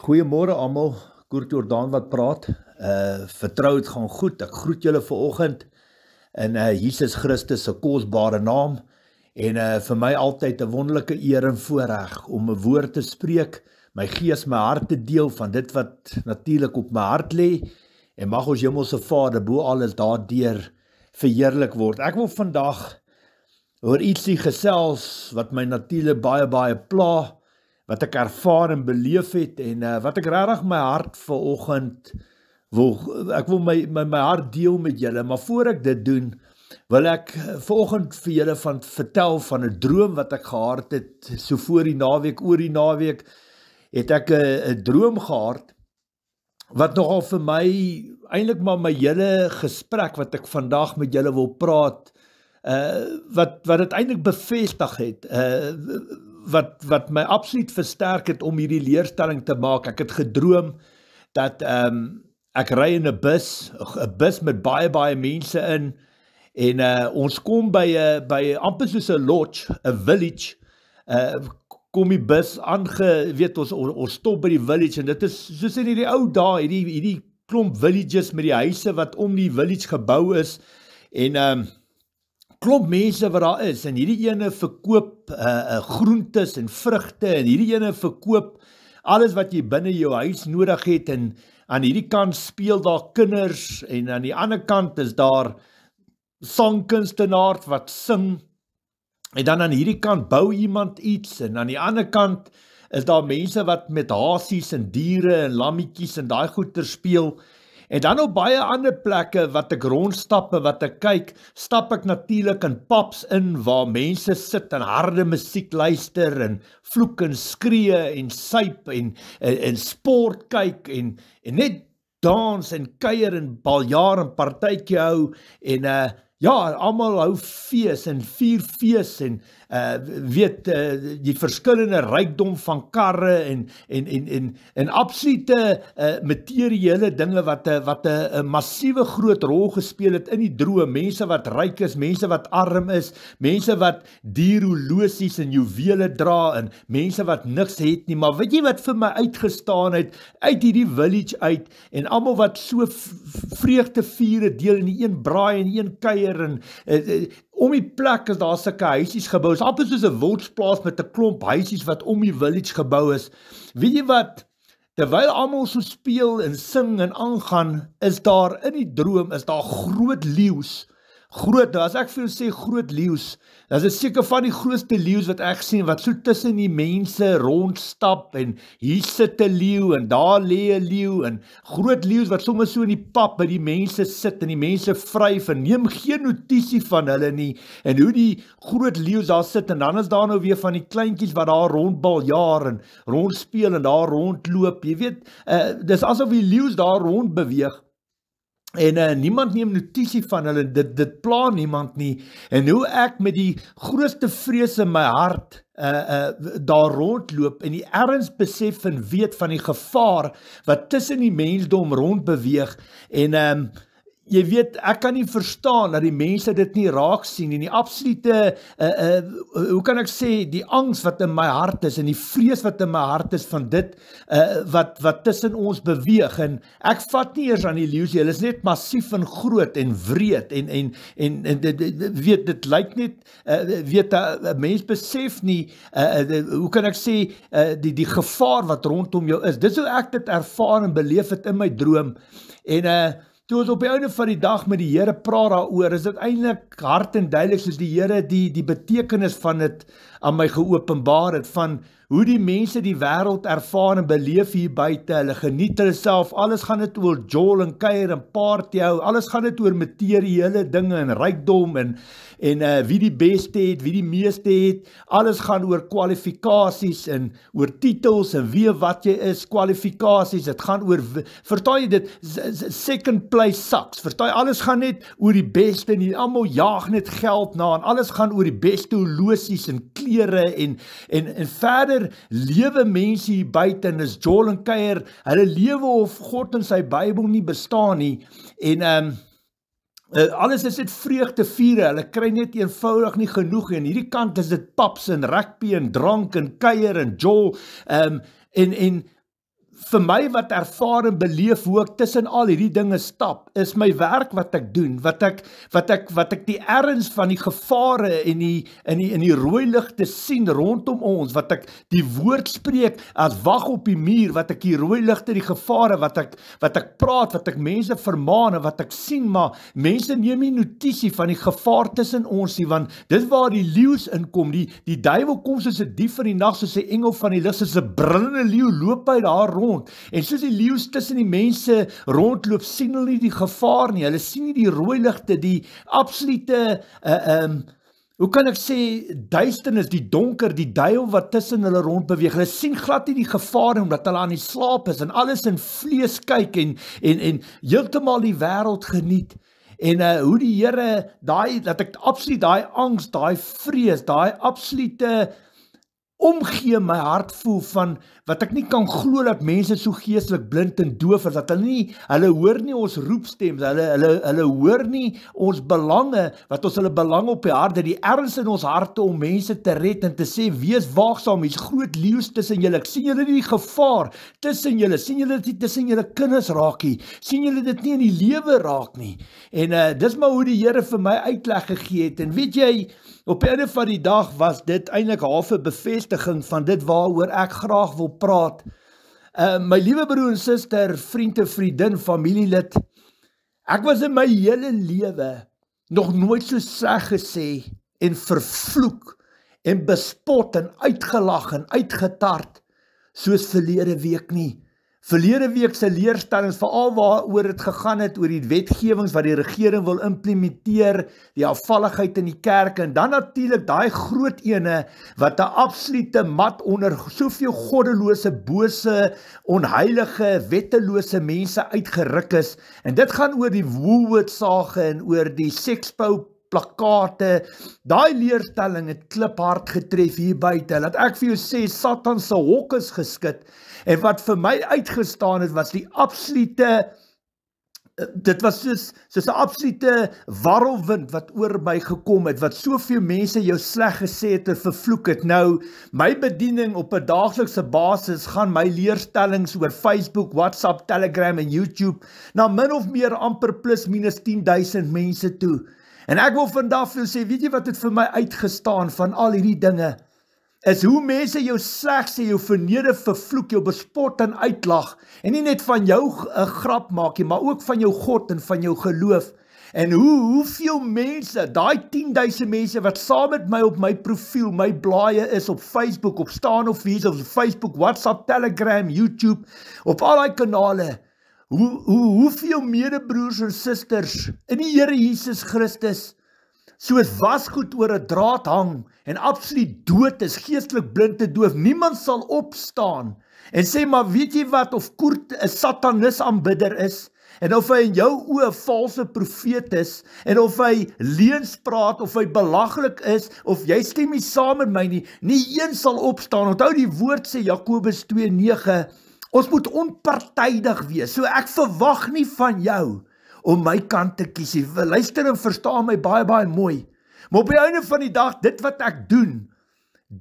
Goeiemôre almal. Kurt Jordan wat praat. Uh vertrou dit gaan goed. Ek groet julle vanoggend in uh Jesus Christus se kosbare naam en uh vir my altyd 'n wonderlike eer en voorreg om 'n woord te spreek, my gees, my hart te deel van dit wat natuurlik op my hart lê en mag ons Hemelse Vader bo alles daardeur verheerlik word. Ek wil vandag oor ietsie gesels wat my natuurlik baie baie plaag wat ek ervaar en beleef het en uh, wat ek regtig my hart ver oggend wil ek wil my my my hart deel met julle maar voor ek dit doen wil ek eh, ver oggend vir julle van vertel van 'n droom wat ek gehad het so voor die naweek oor die naweek het ek 'n 'n droom gehad wat nogal vir my eintlik maar my hele gesprek wat ek vandag met julle wil praat uh wat wat dit eintlik bevestig het uh wat wat my absoluut versterk het om hierdie leerstelling te maak. Ek het gedroom dat ehm um, ek ry in 'n bus, 'n bus met baie baie mense in en uh, ons kom by 'n eh, by amper soos 'n lodge, 'n village. Uh kom die bus aange, weet ons ons, ons stop by die village en dit is soos in hierdie ou dae, hierdie hierdie klomp villages met die huise wat om die village gebou is en ehm um, klomp mense wat daar is en hierdie ene verkoop uh, uh groentes en vrugte en hierdie ene verkoop alles wat jy binne jou huis nodig het en aan hierdie kant speel daar kinders en aan die ander kant is daar sangkunstenaars wat sing en dan aan hierdie kant bou iemand iets en aan die ander kant is daar mense wat met hasies en diere en lammetjies en daai goeie speel En dan op baie ander plekke wat ek rondstap en wat ek kyk, stap ek natuurlik in pubs in waar mense sit en harde musiek luister en vloek en skree en suip en, en en sport kyk en en net dans en kuier en baljaar en partytjie hou en uh ja, almal hou fees en vier fees en uh weet uh, die verskillende rykdom van karre en en en en en absolute uh materiële dinge wat wat 'n uh, massiewe groot rol gespeel het in die droom, mense wat ryk is, mense wat arm is, mense wat dierolosies en juwele dra en mense wat niks het nie, maar weet jy wat vir my uitgestaan het uit hierdie village uit en almal wat so vreugde vier, deel in die een braai en een kuier en uh, om die plek is daar sulke huisies gebou. Dit is amper soos 'n wildsplaas met 'n klomp huisies wat om die village gebou is. Weet jy wat? Terwyl almal so speel en sing en aangaan, is daar in die droom is daar groot leeu's groot. Nou as ek vir jou sê groot leeu's, dan is dit seker van die grootste leeu's wat ek sien wat so tussen die mense rondstap en hier sit 'n leeu en daar lê 'n leeu en groot leeu's wat sommer so in die pap by die mense sit en die mense vry verneem geen notisie van hulle nie en hoe die groot leeu's daar sit en dan is daar nou weer van die kleintjies wat daar rondbal jaar en rondspeel en daar rondloop. Jy weet, uh, dis asof die leeu's daar rond beweeg. En uh, niemand neem notisie van hulle dit dit pla niemand nie en hoe ek met die grootste vrees in my hart uh uh daar rondloop en die erns besef en weet van die gevaar wat tussen die mensdom rondbeweeg en ehm um, jy weet ek kan nie verstaan dat die mense dit nie raak sien nie. Die absolute uh uh hoe kan ek sê die angs wat in my hart is en die vrees wat in my hart is van dit uh wat wat tussen ons beweeg en ek vat nie eers aan die illusie. Hulle is net massief en groot en wreed en en en en dit weet dit lyk net uh weet 'n mens besef nie uh hoe kan ek sê uh die die gevaar wat rondom jou is. Dis hoe ek dit ervaar en beleef het in my droom. En uh toe ons op die einde van die dag met die Here praat daaroor, is dit eintlik hart en duidelik soos die Here die die betekenis van dit aan my geopenbaar het van hoe die mense die wêreld ervaar en beleef hier buite. Hulle geniet hulle self. Alles gaan dit oor jol en kuier en party hou. Alles gaan dit oor materiële dinge en rykdom en en uh wie die beste het, wie die meeste het. Alles gaan oor kwalifikasies en oor titels en wie wat jy is, kwalifikasies. Dit gaan oor vertaai dit second place sucks. Vertaai alles gaan net oor die beste en almal jaag net geld na en alles gaan oor die beste horlosies en klere en en en verder lewe mense hier buite en is Joel en Keier, hulle lewe of God in sy Bybel nie bestaan nie en ehm um, Eh, alles is dit vreugde viere. Hulle kry net eenvoudig nie genoeg nie. Hierdie kant is dit paps en rugby en drank en kuier en jol. Ehm um, en en vir my wat ervaar en beleef hoe ek tussen al hierdie dinge stap, is my werk wat ek doen, wat ek wat ek wat ek die erns van die gevare en die in die in die rooi ligte sien rondom ons, wat ek die woord spreek as wag op die muur, wat ek die rooi ligte, die gevare wat ek wat ek praat, wat ek mense vermaan en wat ek sien, maar mense neem nie notisie van die gevaar tussen ons nie, want dit waar die leeu's inkom, die die duiwel kom soos 'n dief in die nag, soos 'n engel van die lig, soos 'n brullende leeu loop hy daar rond rond en soos die leeu tussen die mense rondloop, sien hulle nie die gevaar nie. Hulle sien nie die rooi ligte, die absolute uh um hoe kan ek sê duisternis, die donker, die duiwel wat tussen hulle rondbeweeg. Hulle sien glad nie die gevaar nie omdat hulle aan die slaap is en alles in vlees kyk en en en heeltemal die wêreld geniet. En uh hoe die Here daai dat ek absoluut daai angs, daai vrees, daai absolute omgee my hart voel van wat ek nie kan glo dat mense so geestelik blind en doof is dat hulle nie hulle hoor nie ons roepstem hulle hulle hulle hoor nie ons belange wat ons hulle belang op die harte die erns in ons harte om mense te red en te sê wees waaksaam hier's groot leeu's tussen julle ek sien julle die gevaar tussen julle sien julle dit tussen julle kinders raak hier sien julle dit nie in die lewe raak nie en uh, dis maar hoe die Here vir my uitleg gegee het en weet jy op 'n of ander dag was dit eintlik half 'n bevestiging van dit waaroor ek graag wil praat. Uh my liewe broer en suster, vriende, vriendin, familielid. Ek was in my hele lewe nog nooit so sleg gesê en vervloek en bespot en uitgelag en uitgetart soos verlede week nie. Verlede week se leerstellings veral waaroor dit gegaan het oor die wetgewings wat die regering wil implementeer, die afvalligheid in die kerke en dan natuurlik daai groot ene wat 'n absolute mat onder soveel goddelose, bose, onheilige, wettelose mense uitgeruk is. En dit gaan oor die woordsage en oor die sekspou plakate. Daai leerstelling het kliphard getref hier buite. Laat ek vir jou sê Satan se hok is geskit En wat vir my uitgestaan het was die absolute eh, dit was soos soos 'n absolute warrelwind wat oor my gekom het wat soveel mense jou sleg gesê het en vervloek het nou my bediening op 'n daaglikse basis gaan my leerstellings oor Facebook, WhatsApp, Telegram en YouTube na min of meer amper plus minus 10000 mense toe en ek wil vandag vir jou sê weet jy wat het vir my uitgestaan van al hierdie dinge is hoe mense jou sleg sê, jou verneder, vervloek, jou bespot en uitlag en nie net van jou 'n eh, grap maak nie, maar ook van jou God en van jou geloof. En hoe hoeveel mense, daai 10000 mense wat saam met my op my profiel, my blaaie is op Facebook, op staan of hier op Facebook, WhatsApp, Telegram, YouTube, op al daai kanale. Hoe hoe hoeveel medebroers en susters in die Here Jesus Christus soos wasgoed oor 'n draad hang en absoluut dood is, geestelik blind te doof, niemand sal opstaan en sê maar weet jy wat of Kurt 'n satanus aanbidder is en of hy in jou oë 'n valse profeet is en of hy leuns praat of hy belaglik is of jy stem nie saam met my nie, nie een sal opstaan. Onthou die woord sê Jakobus 2:9 Ons moet onpartydig wees. So ek verwag nie van jou om my kant te kies. Luister en verstaan my baie baie mooi. Maar op die einde van die dag, dit wat ek doen,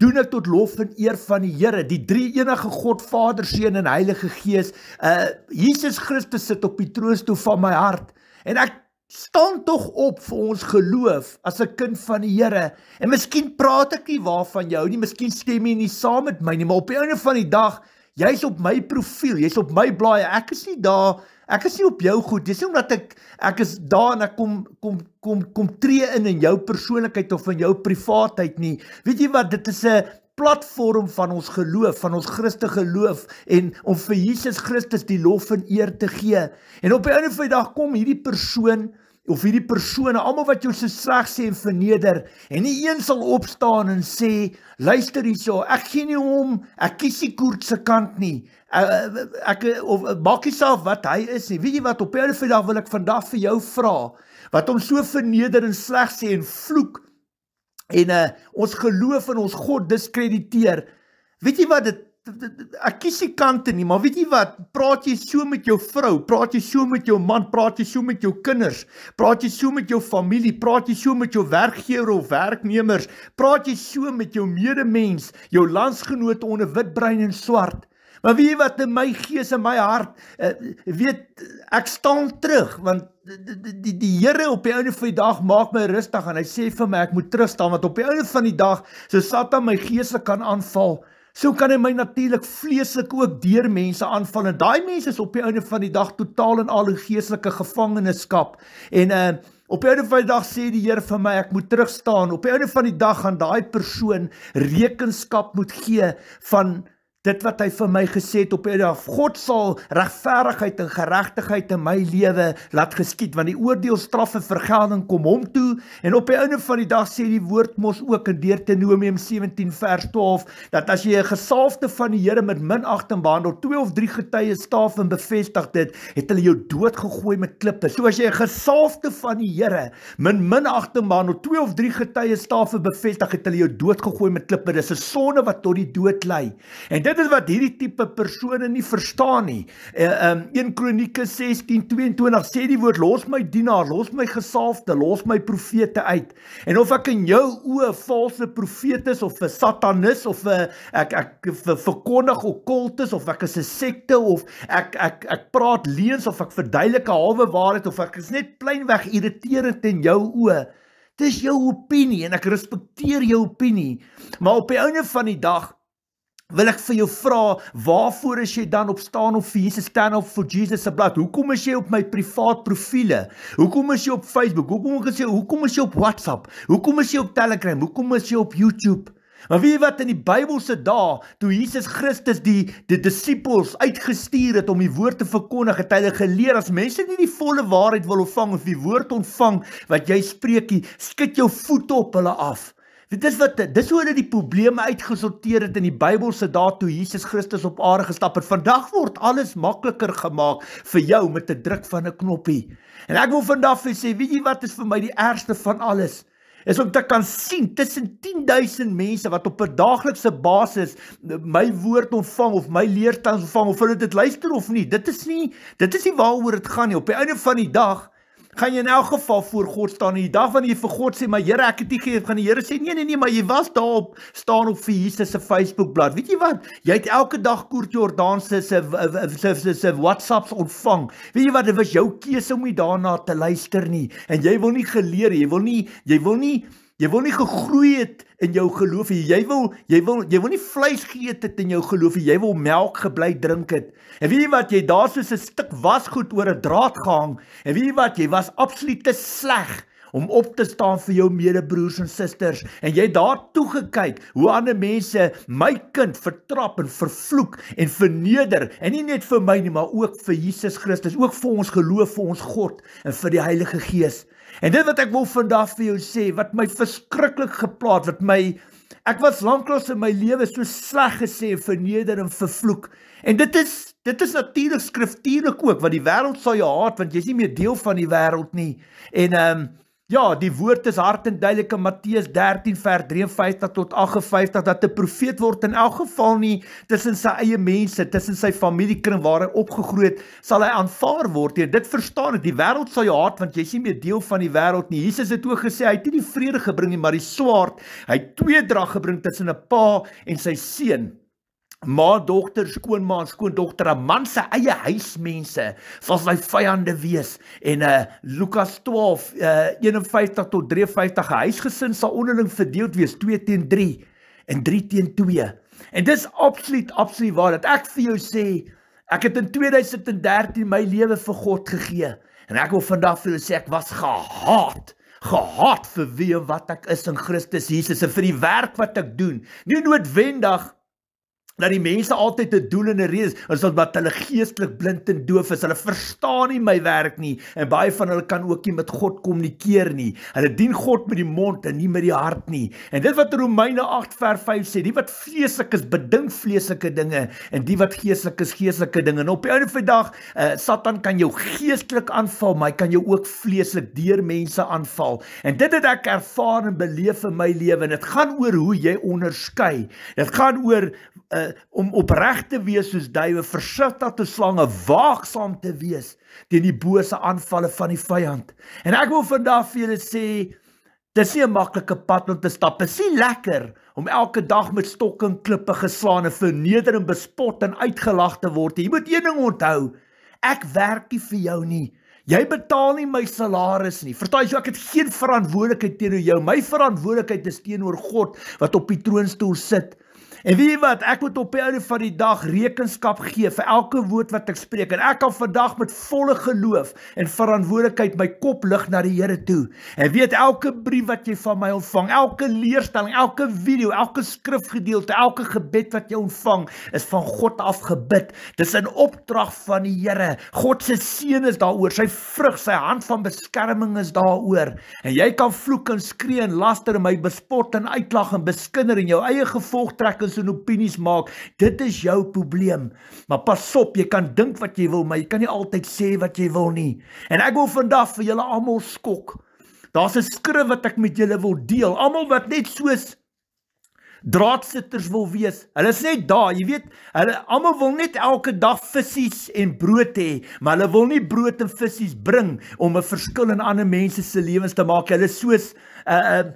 doen ek tot lof en eer van die Here, die drie enige God, Vader, Seun en Heilige Gees. Uh Jesus Christus sit op die troonstoel van my hart en ek staan tog op vir ons geloof as 'n kind van die Here. En miskien praat ek nie waarvan jou nie, miskien stem jy nie saam met my nie, maar op die einde van die dag, jy's op my profiel, jy's op my blaai. Ek is nie daar Ek is nie op jou goed. Dis nie omdat ek ek is daar en ek kom kom kom kom tree in in jou persoonlikheid of in jou privaatheid nie. Weet jy wat? Dit is 'n platform van ons geloof, van ons Christelike geloof en om vir Jesus Christus die lof en eer te gee. En op 'n ander Vrydag kom hierdie persoon of hierdie persone, almal wat jou se sleg sê en verneder, en nie een sal opstaan en sê, luister hierso, ek gee nie om, ek kies die koerse kant nie uh, ek of eh, maak nie saak wat hy is nie. Weet jy wat op hierdie dag wil ek vandag vir jou vra wat hom so verneder en sleg sê en vloek en uh, ons geloof in ons God diskrediteer. Weet jy wat dit ek kies nie kante nie maar weet jy wat praat jy so met jou vrou praat jy so met jou man praat jy so met jou kinders praat jy so met jou familie praat jy so met jou werkgewer of werknemers praat jy so met jou medemens jou landsgenote onder witbrein en swart Maar weet wat in my gees en my hart eh, weet ek staan terug want die die, die Here op die einde van die dag maak my rustig en hy sê vir my ek moet terug staan want op die einde van die dag so Satan my gees kan aanval sou kan hy my natuurlik vleeslik ook deur mense aanval en daai mense is op die einde van die dag totaal en al in geestelike gevangenskap en uh Op enige van die dag sê die Here vir my ek moet terug staan. Op enige van die dag gaan daai persoon rekenskap moet gee van dit wat hy vir my gesê het op hierdie dag God sal regverdigheid en geregtigheid in my lewe laat geskied want die oordeel straf en vergelding kom hom toe en op die einde van die dag sê die woord mos ook in Deuteronomium 17 vers 12 dat as jy 'n gesalfde van die Here met minagting behandel twee of drie getuie staaf en bevestig dit het hulle jou dood gegooi met klippe so as jy 'n gesalfde van die Here met minagting behandel twee of drie getuie staaf en bevestig het hulle jou dood gegooi met klippe dis 'n sonde wat tot die dood lei en dit is wat hierdie tipe persone nie verstaan nie. Eh, ehm uh, um, 1 Kronieke 16:22 sê die woord los my dienaar, los my gesalfde, los my profete uit. En of ek in jou oë valse profetes of 'n satanus of 'n ek ek verkondig okkultes of ek is 'n sekte of ek ek ek praat leuns of ek verduidelik 'n halwe waarheid of ek is net plainweg irriterend in jou oë. Dis jou opinie en ek respekteer jou opinie. Maar op die einde van die dag wil ek vir jou vra waarvoor is jy dan op staan op vir Jesus stand up for Jesus se blad hoekom is jy op my privaat profiele hoekom is jy op Facebook hoekom ek sê hoekom is jy op WhatsApp hoekom is jy op Telegram hoekom is jy op YouTube Maar wie wat in die Bybel se dae toe Jesus Christus die die disippels uitgestuur het om die woord te verkondig, het hy geleer as mense nie die volle waarheid wil ontvang of die woord ontvang wat jy spreek, skit jou voet op hulle af. Dit is wat dis hoe hulle die probleme uitgesorteer het in die Bybel se dae toe Jesus Christus op aarde gestap het. Vandag word alles makliker gemaak vir jou met 'n druk van 'n knoppie. En ek wil vandag vir sê, weet jy wat is vir my die ergste van alles? Is om te kan sien tussen 10000 mense wat op 'n daaglikse basis my woord ontvang of my leerstand ontvang of hulle dit luister of nie. Dit is nie dit is nie waaroor dit gaan nie. Op die einde van die dag gaan jy in elk geval voor God staan en die dag wanneer jy vir God sê, "Maar Here, ek het nie gegee," gaan die Here sê, "Nee, nee, nee, maar jy was daarop staan op vir Jesus se Facebookblad. Weet jy wat? Jy het elke dag Koort Jordaan se se se se se WhatsApps ontvang. Weet jy wat? Dit was jou keuse om nie daarna te luister nie. En jy wil nie geleer, jy wil nie jy wil nie Jy wil nie gegroei het in jou geloof nie. Jy wil jy wil jy wil nie vleis geëet het in jou geloof nie. Jy wil melk gebly drink het. En weet jy wat? Jy daar soos 'n stuk wasgoed oor 'n draad gehang. En weet jy wat? Jy was absoluut te sleg om op te staan vir jou medebroers en susters en jy daar toe gekyk hoe ander mense my kind vertrap en vervloek en verneder en nie net vir my nie maar ook vir Jesus Christus ook vir ons geloof vir ons God en vir die Heilige Gees En dit wat ek wil vandag vir jou sê, wat my verskriklik geplaag het, my ek was lanklaas in my lewe so sleg gesê en verneder en vervloek. En dit is dit is natuurlik skriftuurlik ook wat die wêreld sal jou haat want jy's nie meer deel van die wêreld nie. En ehm um, Ja, die woord is hard en duidelik in Matteus 13 vers 53 tot 58 dat 'n profeet word in elk geval nie tussen sy eie mense, tussen sy familiekring waar hy opgegroei het, sal hy aanvaar word. Jy dit verstaan, dit die wêreld sal jou haat want jy is nie meer deel van die wêreld nie. Jesus het ook gesê hy het nie die vrede gebring nie, maar die swaard. Hy het twee drag gebring tussen 'n pa en sy seun ma dogter skoonma skoondogter 'n man se eie huismense sal sy vyande wees en uh Lukas 12 uh 51 tot 53 'n huisgesin sal onderling verdeel wees 2 teen 3 en 3 teen 2 en dis absoluut absoluut waar dat ek vir jou sê ek het in 2013 my lewe vir God gegee en ek wil vandag vir julle sê ek was gehaat gehaat vir wie wat ek is in Christus Jesus en vir die werk wat ek doen nie noodwendig dat die mense altyd 'n doel en 'n rede het, is dat wat hulle geestelik blind en doof is. Hulle verstaan nie my werk nie en baie van hulle kan ook nie met God kommunikeer nie. Hulle dien God met die mond en nie met die hart nie. En dit wat Romeine 8 vers 5 sê, die wat vleeslik is, bedink vleeslike dinge en die wat geestelik is, geestelike dinge. En op die einde van die dag, uh, Satan kan jou geestelik aanval, maar hy kan jou ook vleeslik deur mense aanval. En dit het ek ervaar en beleef in my lewe. Dit gaan oor hoe jy onderskei. Dit gaan oor uh, om opreg te wees soos duwe, versigtig te slange, waaksaam te wees teen die bose aanvalle van die vyand. En ek wil vandag vir julle sê Dis nie 'n maklike pad om te stap. Dis nie lekker om elke dag met stokke en klippe geslaan en vernedering bespot en uitgelag te word nie. Jy moet een ding onthou. Ek werk nie vir jou nie. Jy betaal nie my salaris nie. Vertel jou ek het geen verantwoordelikheid teenoor jou. My verantwoordelikheid is teenoor God wat op die troonstoel sit En weet jy wat, ek moet op die ou van die dag rekenskap gee vir elke woord wat ek spreek en ek kan vandag met volle geloof en verantwoordelikheid my kop lig na die Here toe. En weet elke brief wat jy van my ontvang, elke leerstelling, elke video, elke skrifgedeelte, elke gebed wat jy ontvang, is van God af gebid. Dis 'n opdrag van die Here. God se seën is daaroor, sy vrug, sy hand van beskerming is daaroor. En jy kan vloek en skree en laster en my bespot en uitlag en beskinder en jou eie gevolg trek en gedagtes en opinies maak. Dit is jou probleem. Maar pas op, jy kan dink wat jy wil, maar jy kan nie altyd sê wat jy wil nie. En ek wil vandag vir julle almal skok. Daar's 'n skrif wat ek met julle wil deel. Almal wat net soos draadsitters wil wees. Hulle sê daai, jy weet, hulle almal wil net elke dag visies en brood hê, maar hulle wil nie brood en visies bring om 'n verskil in ander mense se lewens te maak. Hulle soos 'n uh, eh, uh, eh,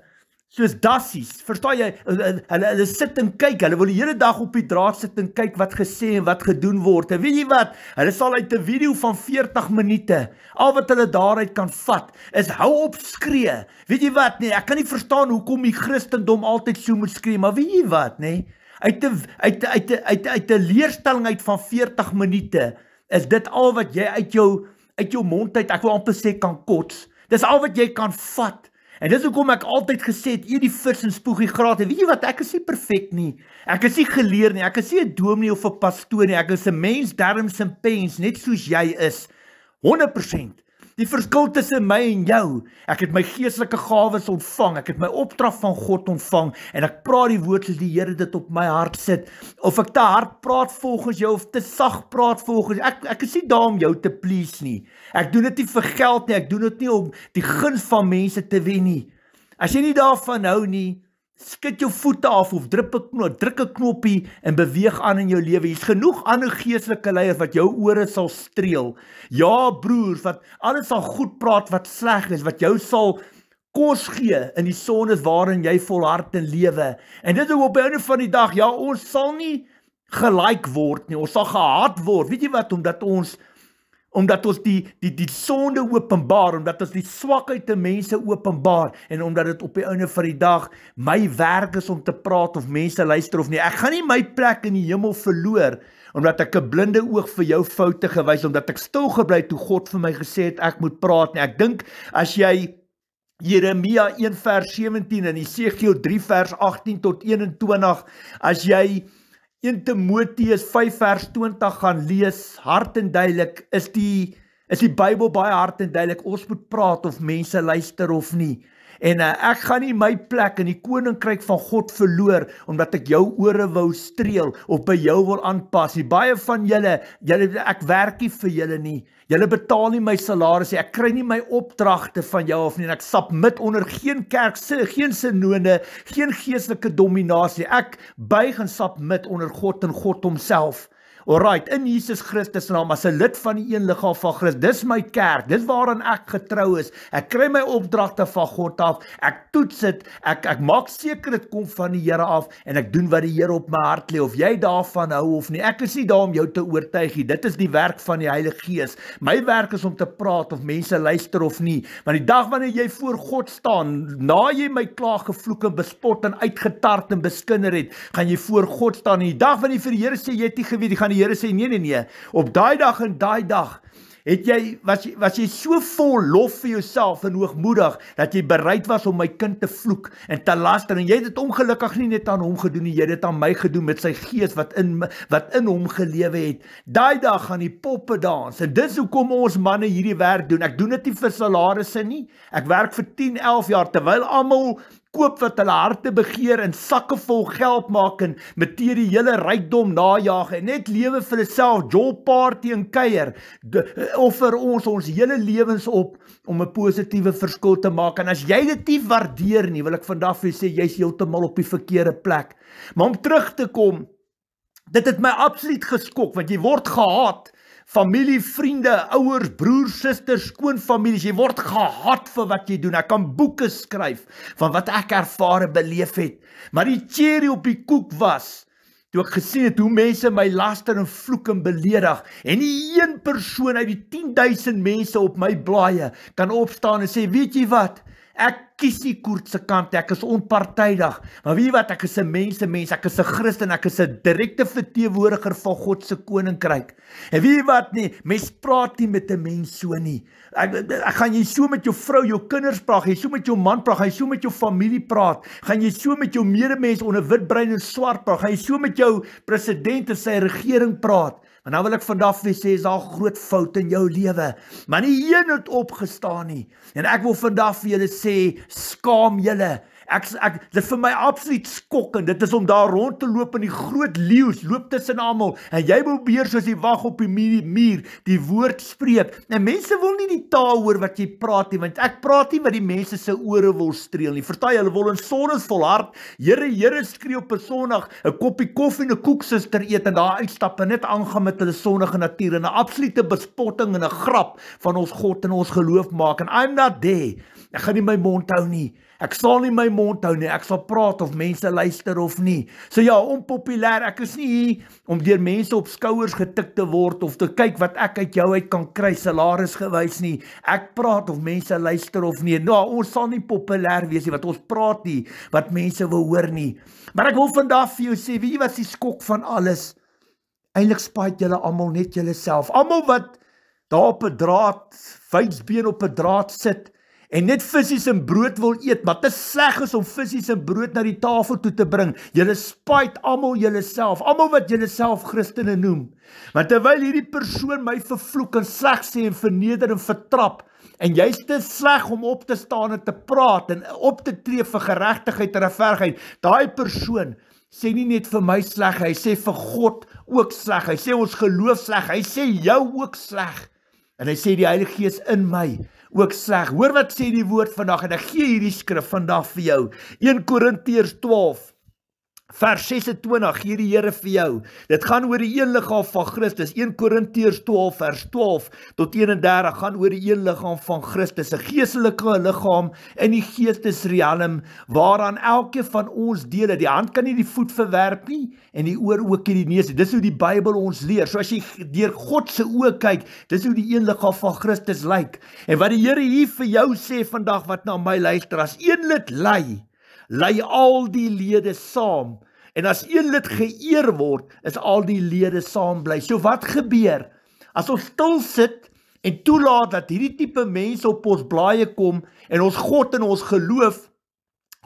soos dassies. Verstaan jy? Hulle hulle, hulle sit en kyk. Hulle wil die hele dag op die draad sit en kyk wat gesê en wat gedoen word. En weet jy wat? Hulle sal uit 'n video van 40 minute al wat hulle daaruit kan vat is hou op skree. Weet jy wat? Nee, ek kan nie verstaan hoekom die Christendom altyd so moet skree, maar weet jy wat, nê? Nee? Uit 'n uit uit uit uit 'n leerstelling uit van 40 minute is dit al wat jy uit jou uit jou mond uit ek wil amper sê kan kots. Dis al wat jy kan vat. En dis hoekom ek altyd gesê het, eet die vis en spoeg die graat. En weet jy wat? Ek is nie perfek nie. Ek is nie geleer nie. Ek is nie 'n dominee of 'n pastoor nie. Ek is 'n mens, darmse pens, net soos jy is. 100%. Die verskil tussen my en jou. Ek het my geestelike gawes ontvang. Ek het my opdrag van God ontvang en ek praat die woord soos die Here dit op my hart sit. Of ek te hard praat volgens jou of te sag praat volgens ek ek is nie daar om jou te please nie. Ek doen dit nie vir geld nie. Ek doen dit nie om die guns van mense te wen nie. As jy nie daarvan hou nie, skud jou voete af of druk 'n knop, druk 'n knoppie en beweeg aan in jou lewe. Hier's genoeg ander geestelike leiers wat jou ore sal streel. Ja, broers, wat alles sal goed praat wat sleg is, wat jou sal kos gee in die sones waarin jy volhard en lewe. En dit is op die einde van die dag, ja, ons sal nie gelyk word nie. Ons sal gehaat word. Weet jy wat? Omdat ons omdat ons die die die sonde openbaar, omdat ons die swakheid te mense openbaar en omdat dit op die einde van die dag my werk is om te praat of mense luister of nie. Ek gaan nie my plek in die hemel verloor omdat ek 'n blinde oog vir jou foute gewys omdat ek stil gebly het toe God vir my gesê het ek moet praat nie. Ek dink as jy Jeremia 1 vers 17 en Jesegiel 3 vers 18 tot 21 as jy 1 Timoteus 5 vers 20 gaan lees hard en duidelik is die is die Bybel baie hard en duidelik ons moet praat of mense luister of nie En uh, ek gaan nie my plek in die koninkryk van God verloor omdat ek jou ore wou streel of by jou wil aanpas. Die baie van julle, julle ek werk nie vir julle nie. Julle betaal nie my salaris nie. Ek kry nie my opdragte van jou af nie. Ek submit onder geen kerk se, geen sinode, geen geestelike dominasie. Ek buig en submit onder God en God homself. Alrite, in Jesus Christus se naam as 'n lid van die een liggaam van Christus. Dis my kerk. Dis waaraan ek getrou is. Ek kry my opdragte van God af. Ek toets dit. Ek ek maak seker dit kom van die Here af en ek doen wat die Here op my hart lê of jy daarvan hou of nie. Ek is nie daar om jou te oortuig nie. Dit is die werk van die Heilige Gees. My werk is om te praat of mense luister of nie. Want die dag wanneer jy voor God staan, na jy my klaar gevloek en bespot en uitgetart en beskinder het, gaan jy voor God staan. En die dag wanneer jy vir die Here sê jy het nie geweet nie, gaan die Here sê nee nee nee. Op daai dag en daai dag het jy was jy was jy so vol lof vir jouself en hoogmoedig dat jy bereid was om my kind te vloek en te laster en jy het dit ongelukkig nie net aan hom gedoen nie, jy het dit aan my gedoen met sy gees wat in wat in hom gelewe het. Daai dag gaan die poppe dans en dis hoekom ons manne hierdie werk doen. Ek doen dit nie vir salarisse nie. Ek werk vir 10, 11 jaar terwyl almal koop wat hulle harte begeer en sakke vol geld maak en materiële rykdom najag en net lewe vir hulself jol party en kuier offer ons ons hele lewens op om 'n positiewe verskil te maak en as jy dit nie waardeer nie wil ek vandag vir jou sê jy's heeltemal op die verkeerde plek maar om terug te kom dit het my absoluut geskok want jy word gehaat familie, vriende, ouers, broers, susters, skoonfamilies, jy word gehaat vir wat jy doen. Ek kan boeke skryf van wat ek ervaar en beleef het. Maar die cherry op die koek was toe ek gesien het hoe mense my laster en vloek en beledig en nie een persoon uit die 10000 mense op my blaaie kan opstaan en sê, "Weet jy wat?" Ek kies die koerse kant. Ek is onpartydig. Maar weet jy wat? Ek is 'n mense mens. Ek is 'n Christen. Ek is 'n direkte verteenwoordiger van God se koninkryk. En weet jy wat nie? Mens praat nie met 'n mens so nie. Ek, ek, ek gaan jy so met jou vrou, jou kinders praat, jy so met jou man praat, jy so met jou familie praat. Gaan jy so met jou medemens onder wit brein en swart praat? Gaan jy so met jou president en sy regering praat? Maar nou wil ek vandag vir sê is daar groot foute in jou lewe. Maar nie een het opgestaan nie. En ek wil vandag vir julle sê skaam julle. Ek ek dit vir my absoluut skokkend. Dit is om daar rond te loop in die groot leeu, loop tussen almal en jy probeer soos jy wag op die muur die woord spreek. En mense wil nie die taal hoor wat jy praat nie, want ek praat nie wat die mense se ore wil streel nie. Vertaai hulle wil in sones volhard. Here, Here skree op 'n Sondag, 'n koppie koffie en 'n koek suster eet en daar uitstap en net aangaan met hulle sondige natuur en 'n absolute bespotting en 'n grap van ons God en ons geloof maak. And I'm not there. Ek gaan nie my mond hou nie. Ek sal nie my mond hou nie. Ek sal praat of mense luister of nie. So ja, onpopulêr. Ek is nie hier om deur mense op skouers getik te word of te kyk wat ek uit jou uit kan kry salaris gewys nie. Ek praat of mense luister of nie. Nou, ons sal nie populêr wees nie wat ons praat nie, wat mense wil hoor nie. Maar ek wil vandag vir jou sê, wie was die skok van alles? Eilik spaat julle almal net julleself. Almal wat daar op 'n draad, wysbeen op 'n draad sit en net visies en brood wil eet, maar dit is sleg is om visies en brood na die tafel toe te bring. Julle spyt almal julleself, almal wat julleself Christene noem. Want terwyl hierdie persoon my vervloek en sleg sê en verneder en vertrap En jy's te sleg om op te staan en te praat en op te tree vir geregtigheid en regverdigheid. Daai persoon sê nie net vir my sleg, hy sê vir God ook sleg. Hy sê ons geloof sleg, hy sê jou ook sleg. En hy sê die Heilige Gees in my ook sleg. Hoor wat sê die woord vandag en ek gee hierdie skrif vandag vir jou. 1 Korintiërs 12 Vers 26 gee die Here vir jou. Dit gaan oor die een liggaam van Christus. 1 Korintiërs 12 vers 12 tot 31 gaan oor die een liggaam van Christus, 'n geestelike liggaam in die geestesriem waaraan elkeen van ons deel het. Die hand kan nie die voet verwerp nie en die oor ook nie die neus nie. Dis hoe die Bybel ons leer. So as jy deur God se oë kyk, dis hoe die een liggaam van Christus lyk. En wat die Here hier vir jou sê vandag wat na my luister as een lid lei lei al die lede saam En as een lid geëer word, is al die lede saam bly. So wat gebeur? As ons stil sit en toelaat dat hierdie tipe mense op ons blaaie kom en ons God en ons geloof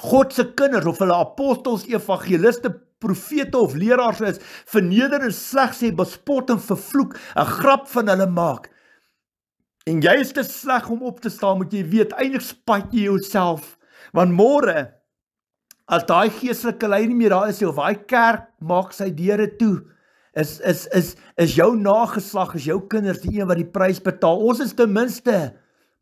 God se kinders of hulle apostels, evangeliste, profete of leraars is, verneder en sleg sê, bespot en vervloek, 'n grap van hulle maak. En jy is te sleg om op te staan, moet jy weet, eindig spat jy jouself, want môre as daai geestelike lei nie meer daar is nie of daai kerk maak sy deure toe is is is is jou nageslag is jou kinders die een wat die prys betaal ons is ten minste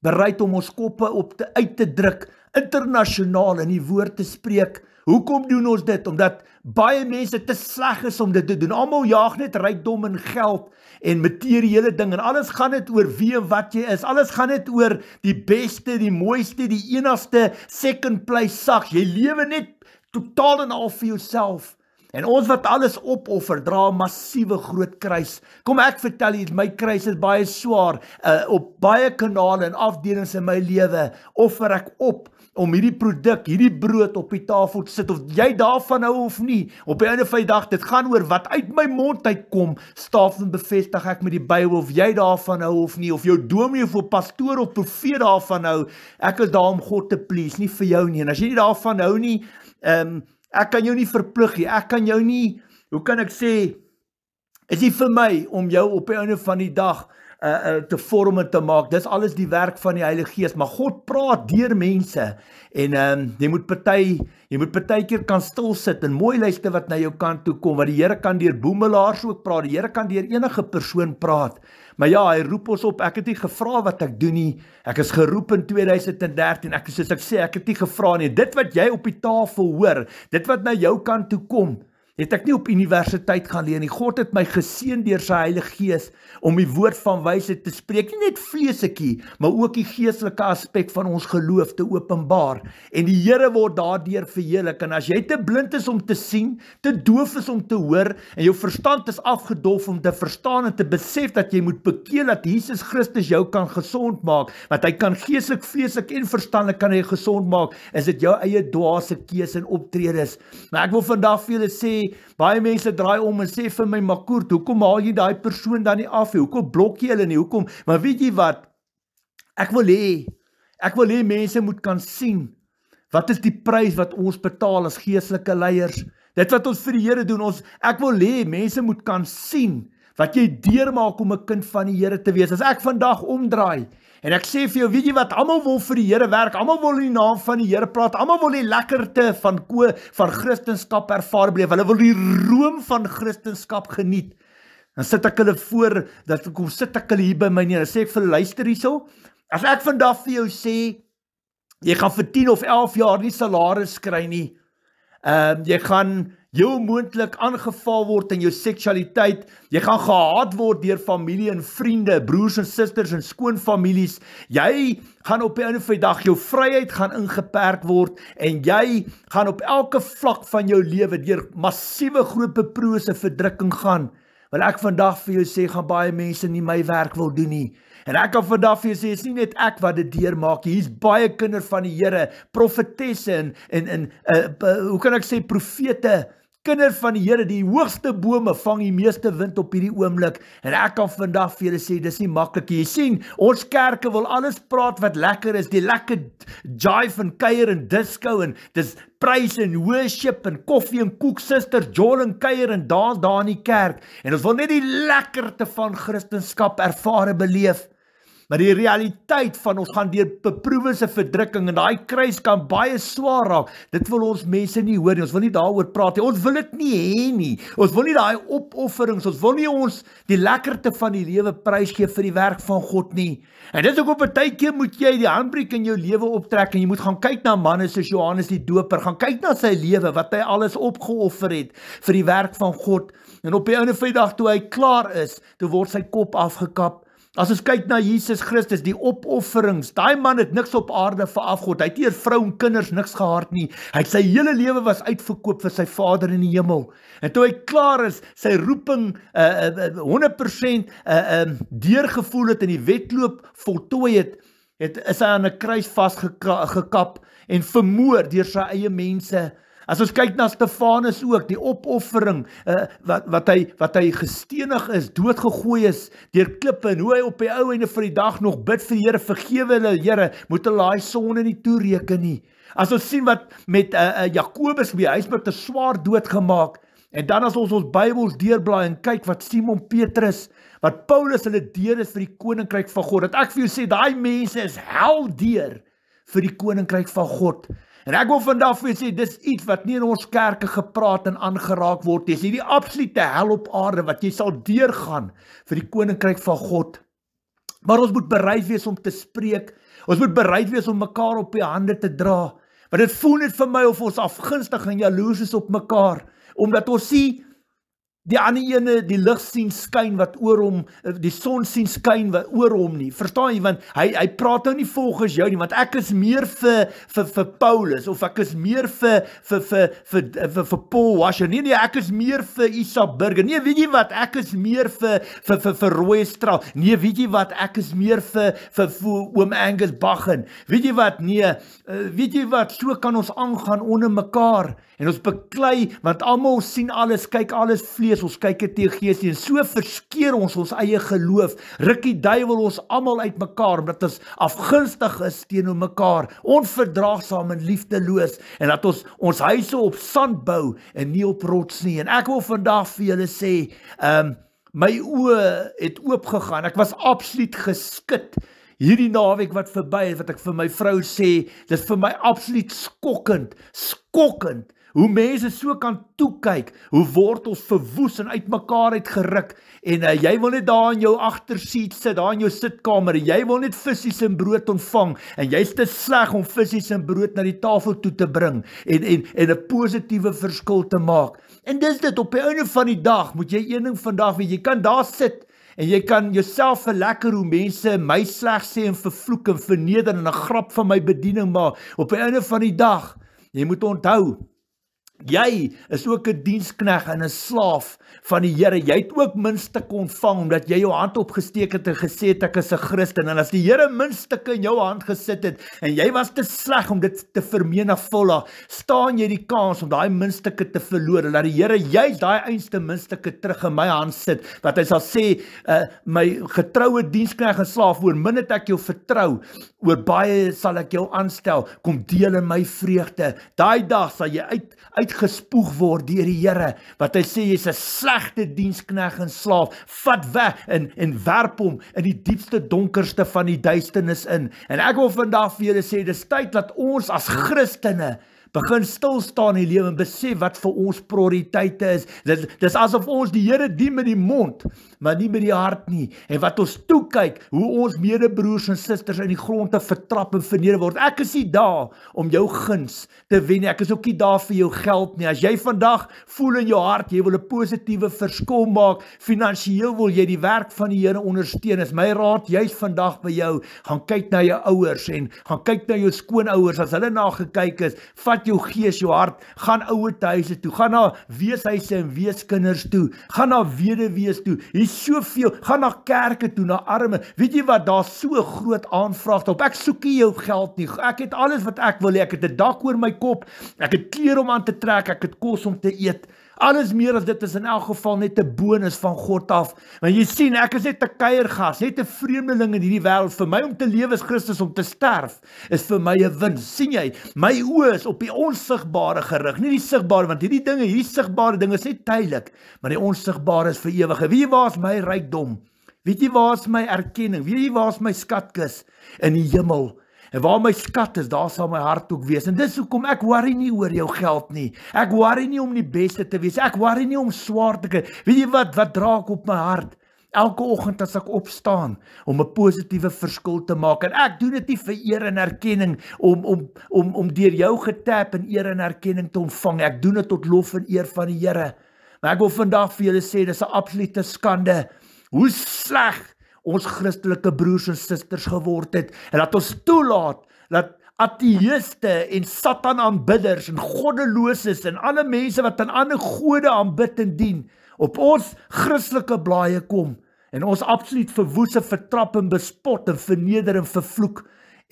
bereid om ons koppe op te uit te druk internasionaal in die woord te spreek hoekom doen ons dit omdat baie mense te sleg is om dit te doen almal jaag net rykdom en geld en materiële ding en alles gaan dit oor wie en wat jy is alles gaan dit oor die beste die mooiste die enigste second place sag jy lewe net totaal en al vir jouself. En ons wat alles opoffer, dra 'n massiewe groot kruis. Kom ek vertel julle, my kruis is baie swaar uh, op baie kanale en afdelings in my lewe. Offer ek op om hierdie produk, hierdie brood op die tafel te sit of jy daarvan hou of nie. Op die einde van die dag, dit gaan oor wat uit my mond uitkom. Staaf en bevestig ek met die Bybel of jy daarvan hou of nie of jou dominee of jou pastoor of profeet daarvan hou. Ek is daar om God te please, nie vir jou nie. En as jy nie daarvan hou nie, ehm um, ek kan jou nie verplig nie. Ek kan jou nie hoe kan ek sê is dit vir my om jou op die einde van die dag uh, uh te vorme te maak. Dis alles die werk van die Heilige Gees, maar God praat deur mense en ehm um, jy moet party jy moet partykeer kan stil sit en mooi luister wat na jou kant toe kom. Wat die Here kan deur boemelaars ook praat. Die Here kan deur enige persoon praat. Maar ja, hy roep ons op. Ek het nie gevra wat ek doen nie. Ek is geroep in 2013. Ek sê ek sê ek het nie gevra nie. Dit wat jy op die tafel hoor, dit wat na jou kant toe kom, het ek nie op universiteit gaan leer nie. God het my geseën deur sy Heilige Gees om die woord van wysheid te spreek, nie net vleesetjie, maar ook die geestelike aspek van ons geloof te openbaar. En die Here word daardeur verheerlik. En as jy te blind is om te sien, te doof is om te hoor en jou verstand is afgedof om te verstaan en te besef dat jy moet bekeer dat Jesus Christus jou kan gesond maak, want hy kan geestelik, vleeslik en verstandelik kan hy gesond maak, is dit jou eie dwaase keuse en optredes. Maar ek wil vandag vir julle sê, baie mense draai om en sê vir my Makoort, hoekom haal jy daai persoon dan nie af nie? Hoekom blok jy hulle nie? Hoekom? Maar weet jy wat? Ek wil hê ek wil hê mense moet kan sien wat is die prys wat ons betaal as geestelike leiers? Dit wat ons vir die Here doen, ons ek wil hê mense moet kan sien wat jy deurmaak om 'n kind van die Here te wees. As ek vandag omdraai En ek sê vir jou, weet jy wat? Almal wil vir die Here werk. Almal wil in die naam van die Here praat. Almal wil die lekkerte van ko van Christendom ervaar beleef. Hulle wil die roem van Christendom geniet. Dan sit ek hulle voor dat ek kom sit ek hulle hier by my neer. Dan sê ek vir luister hierso. As ek vandag vir jou sê jy gaan vir 10 of 11 jaar nie salaris kry nie. Ehm um, jy gaan jou moontlik aangeval word in jou seksualiteit, jy gaan gehaat word deur familie en vriende, broers en susters en skoonfamilies. Jy gaan op 'n of ander dag jou vryheid gaan ingeperk word en jy gaan op elke vlak van jou lewe deur massiewe groepe prose verdrukking gaan. Wil ek vandag vir jou sê gaan baie mense nie my werk wil doen nie. En ek kan vir Daffie sê, is nie net ek wat dit deur maak nie. Hier's baie kinders van die Here, profetesse en en en uh, hoe kan ek sê profete kinders van die Here, die hoogste bome vang die meeste wind op hierdie oomblik. En ek kan vandag vir julle sê, dis nie maklik nie. Jy sien, ons kerke wil alles praat wat lekker is, die lekker jive en kuier en disco en dis prys en worship en koffie en koek, suster Joel en kuier en dans daar in die kerk. En ons wil net die lekkerte van Christendom ervare beleef. Maar die realiteit van ons gaan deur beproewings en verdrukking en daai kruis kan baie swaar raak. Dit wil ons mense nie hoor nie. Ons wil nie daaroor praat nie. Ons wil dit nie hê nie. Ons wil nie daai opofferings. Ons wil nie ons die lekkerte van die lewe prys gee vir die werk van God nie. En dit is ook op 'n tydjie moet jy die handbreek in jou lewe optrek en jy moet gaan kyk na manne soos Johannes die Doper, gaan kyk na sy lewe wat hy alles opgeoffer het vir die werk van God. En op die einde van die dag toe hy klaar is, toe word sy kop afgekap As ons kyk na Jesus Christus, die opofferings, daai man het niks op aarde vir af God. Hy het nie 'n vrou en kinders niks gehad nie. Hy het sy hele lewe was uitverkoop vir sy Vader in die hemel. En toe hy klaar is, sy roeping uh uh 100% uh um deurgevoel het en die wedloop voltooi het, het is hy aan 'n kruis vasgekap en vermoor deur sy eie mense. As ons kyk na Stefanus ook, die opoffering uh, wat wat hy wat hy gestenig is, doodgegooi is deur klippe en hoe hy op die ou einde van die dag nog bid vir Here, vergewe hulle Here, moet hulle daai sonde nie toereken nie. As ons sien wat met eh, eh, 'n uh, uh, Jakobus by huisbe te swaar doodgemaak En dan as ons ons Bybels deurblaai en kyk wat Simon Petrus, wat Paulus hulle deur is vir die koninkryk van God. Dat ek vir jou sê daai mense is hel deur vir die koninkryk van God. En ek wil vandag vir julle sê dis iets wat nie in ons kerke gepraat en aangeraak word nie. Dis hierdie absolute hel op aarde wat jy sal deurgaan vir die koninkryk van God. Maar ons moet bereid wees om te spreek. Ons moet bereid wees om mekaar op die hande te dra. Want dit voel net vir my of ons afgunstig en jaloers is op mekaar omdat ons sien die ander ene die lig sien skyn wat oor hom eh, die son sien skyn wat oor hom nie verstaan jy want hy hy praat nou nie volgens jou nie want ek is meer vir vir vir Paulus of ek is meer vir vir vir vir eh, vir, vir Paul Washer nee nee ek is meer vir Isab Burger nee weet jy wat ek is meer vir vir vir, vir Rooi Straat nee weet jy wat ek is meer vir vir, vir oom Angus Baggen weet jy wat nee eh, weet jy wat so kan ons aangaan onder mekaar En ons beklei want almal sien alles, kyk alles vlees, ons kyk dit teë gees en so verskeer ons ons eie geloof. Ruk die duiwel ons almal uitmekaar omdat ons afgunstig is teenoor mekaar, onverdraagsaam en liefdeloos en dat ons ons huise op sand bou en nie op rots nie. En ek wil vandag vir julle sê, ehm um, my oë het oop gegaan. Ek was absoluut geskit. Hierdie naweek wat verby is wat ek vir my vrou sê, dis vir my absoluut skokkend, skokkend hoe mense so kan toekyk, hoe wortels verwoes en uitmekaar uitgeruk en uh, jy wil net daar in jou agterseat sit, daar in jou sitkamer. Jy wil net visse en brood ontvang en jy's te sleg om visse en brood na die tafel toe te bring en en en 'n positiewe verskil te maak. En dis dit op die einde van die dag, moet jy een ding vandag weet, jy kan daar sit En jy kan jouself verlekker hoe mense my sleg sê en vervloek en verneder en 'n grap van my bediening maak op die einde van die dag. Jy moet onthou, Jy is ook 'n dienskneg en 'n slaaf van die Here. Jy het ook minstukke ontvang omdat jy jou hand opgesteek het en gesê het ek is 'n Christen. En as die Here minstukke in jou hand gesit het en jy was te sleg om dit te vermenigvuldig, staan jy die kans om daai minstukke te verloor en dat die Here juist daai einste minstukke terug in my hand sit. Wat hy sal sê, uh, my getroue dienskneg en slaaf, oor min het ek jou vertrou, oor baie sal ek jou aanstel. Kom deel in my vreugde. Daai dag sal jy uit uit uitgespoeg word deur die Here wat hy sê jy's 'n slegte dienskneg en slaaf vat weg en en werp hom in die diepste donkerste van die duisternis in en ek wil vandag vir julle sê dis tyd dat ons as Christene begin stil staan in die lewe en besef wat vir ons prioriteite is dis dis asof ons die Here dien met die mond maar nie met die hart nie. En wat ons toe kyk, hoe ons medebroers en susters in die grond te vertrap en verneder word. Ek is nie daar om jou guns te wen nie. Ek is ook nie daar vir jou geld nie. As jy vandag voel in jou hart jy wil 'n positiewe verskil maak, finansiëel wil jy die werk van die Here ondersteun. Is my raad juis vandag by jou, gaan kyk na jou ouers en gaan kyk na jou skoonouers as hulle na gekyk het. Vat jou gees, jou hart, gaan ouer huise toe, gaan na weeshuise en weeskinders toe, gaan na weduwees toe. Hier Hier's soveel. Gaan na kerke toe, na arme. Weet jy wat? Daar's so groot aanvraag daarop. Ek soek nie jou geld nie. Ek het alles wat ek wil hê. Ek het 'n dak oor my kop. Ek het klere om aan te trek. Ek het kos om te eet. Alles meer as dit is in elk geval net 'n bonus van God af. Want jy sien, ek is net 'n kuiergas, net 'n vreemdeling in hierdie wêreld. Vir my om te lewe is Christus, om te sterf is vir my 'n wins. sien jy? My oë is op die onsigbare gerig, nie die sigbare want hierdie dinge, hierdie sigbare dinge is net tydelik, maar die onsigbare is vir ewig. Wie waar is my rykdom? Weet jy waar is my erkenning? Weet jy waar is my skatkis in die hemel? En waar my skat is, daar sal my hart ook wees. En dis hoekom ek worry nie oor jou geld nie. Ek worry nie om die beste te wees. Ek worry nie om swaar te kry. Weet jy wat wat dra ek op my hart? Elke oggend as ek opstaan om 'n positiewe verskil te maak en ek doen dit nie vir eer en erkenning om om om om deur jou getap en eer en erkenning te ontvang. Ek doen dit tot lof en eer van die Here. Maar ek wil vandag vir julle sê dis 'n absolute skande. Hoe sleg ons Christelike broers en susters geword het en laat ons toelaat dat ateïste en satanaanbidders en goddeloses en alle mense wat aan ander gode aanbid en dien op ons Christelike blaaie kom en ons absoluut verwoese vertrap en bespot en verneder en vervloek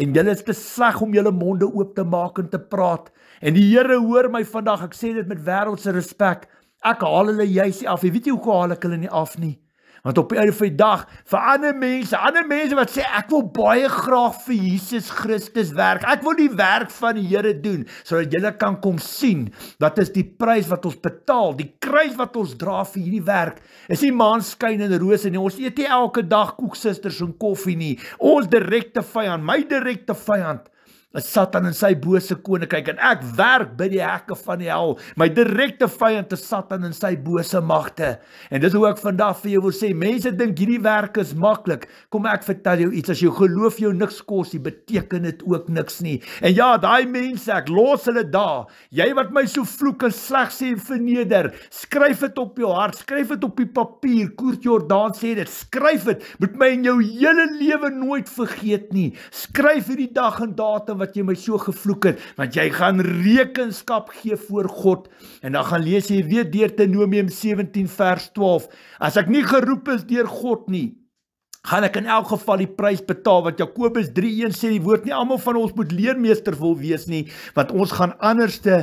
en julle is te sleg om julle monde oop te maak en te praat en die Here hoor my vandag ek sê dit met wêreldse respek ek haal hulle juis af jy weet jy hoe kwaal ek hulle nie af nie Want op die einde van die dag vir ander mense, ander mense wat sê ek wil baie graag vir Jesus Christus werk. Ek wil die werk van die Here doen sodat julle kan kom sien dat is die prys wat ons betaal, die kruis wat ons dra vir hierdie werk. Is nie maanskyn en rose nie. Ons eet nie elke dag koeksusters en koffie nie. Ons direkte vyand, my direkte vyand dat Satan en sy bose koninkryk en ek werk by die hekke van die hel. My direkte vyand is Satan en sy bose magte. En dis hoe ek vandag vir jou wil sê, mense dink hierdie werk is maklik. Kom ek vertel jou iets, as jou geloof jou niks kos nie, beteken dit ook niks nie. En ja, daai mense, ek los hulle daar. Jy wat my so vloek en sleg sê en verneder, skryf dit op jou hart, skryf dit op die papier. Koert Jordaan sê dit, skryf dit. Moet my in jou hele lewe nooit vergeet nie. Skryf hierdie dag en datum omdat jy my so gevloek het, want jy gaan rekenskap gee voor God. En dan gaan lees jy weer Deuteronomium 17 vers 12. As ek nie geroep is deur God nie, gaan ek in elk geval die prys betaal wat Jakobus 3:1 sê die woord nie almal van ons moet leermeester wil wees nie want ons gaan anderste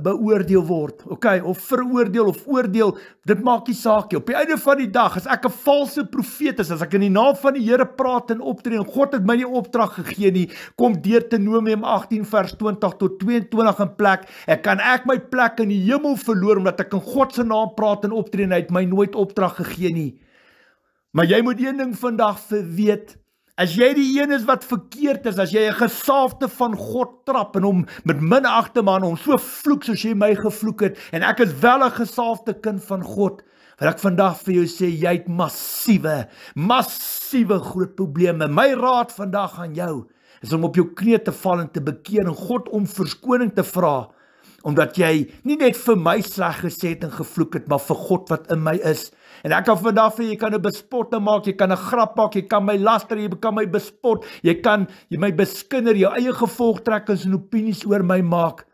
beoordeel word. OK, of veroordeel of oordeel, dit maak nie saak nie. Op die einde van die dag, as ek 'n valse profet is, as ek in die naam van die Here praat en optree en God het my nie opdrag gegee nie, kom Deuteronomium 18 vers 20 tot 22 in plek. Ek kan ek my plek in die hemel verloor omdat ek in God se naam praat en optree en hy het my nooit opdrag gegee nie. Maar jy moet een ding vandag verweet. As jy die een is wat verkeerd is, as jy 'n gesaafte van God trap en hom met minagte maar hom so vloek soos jy my gevloek het en ek is wel 'n gesaafte kind van God, wat ek vandag vir jou sê jy het massiewe, massiewe groot probleme. My raad vandag aan jou is om op jou knie te val en te bekeer en God om verskoning te vra omdat jy nie net vir my sleg gesê het en gevloek het, maar vir God wat in my is En ek kan vandag vir jy kan 'n bespotte maak, jy kan 'n grap maak, jy kan my laster, jy kan my bespot, jy kan jy my beskinder, jou eie gevolgtrekkings en opinies oor my maak.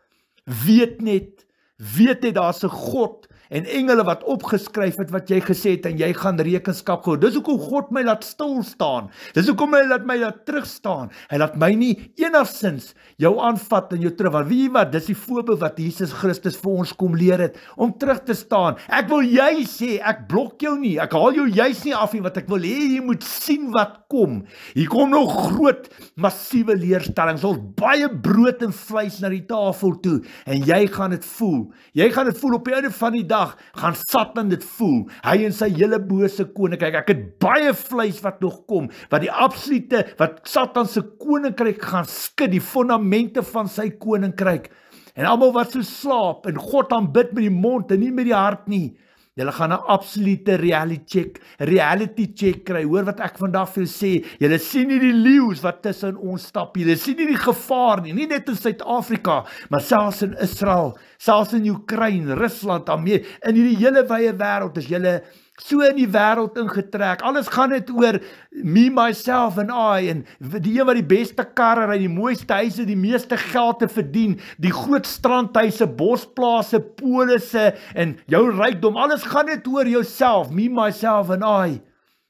Weet net, weet net daar's 'n God en engele wat opgeskryf het wat jy gesê het en jy gaan rekenskap gee. Dis hoekom God my laat stil staan. Dis hoekom hy laat my laat terug staan. Hy laat my nie enigsins jou aanvat en jou terug. Want weet jy wat? Dis die voorbeeld wat Jesus Christus vir ons kom leer het om terug te staan. Ek wil jy sê ek blok jou nie. Ek haal jou juis nie af nie wat ek wil hê jy moet sien wat kom. Hier kom nog groot massiewe leerstellings. Ons baie brood en vleis na die tafel toe en jy gaan dit voel. Jy gaan dit voel op die einde van die dag dag gaan Satan dit voel. Hy en sy hele bose koninkryk. Ek het baie vleis wat nog kom wat die absolute wat Satan se koninkryk gaan skud, die fondamente van sy koninkryk. En almal wat so slaap en God aanbid met die mond en nie met die hart nie, Julle gaan 'n absolute reality check, reality check kry. Hoor wat ek vandag vir julle sê. Julle sien nie die leeu's wat tussen ons stap nie. Julle sien nie die gevaar nie, nie net in Suid-Afrika, maar selfs in Israel, selfs in Oekraïne, Rusland, Amerika, in hierdie hele wye wêreld is julle so in die wêreld ingetrek. Alles gaan net oor me myself en I en die een wat die beste karre ry, die mooiste huise, die meeste geld te verdien, die groot strandhuise, bosplase, polisse en jou rykdom. Alles gaan net oor jouself, me myself en I.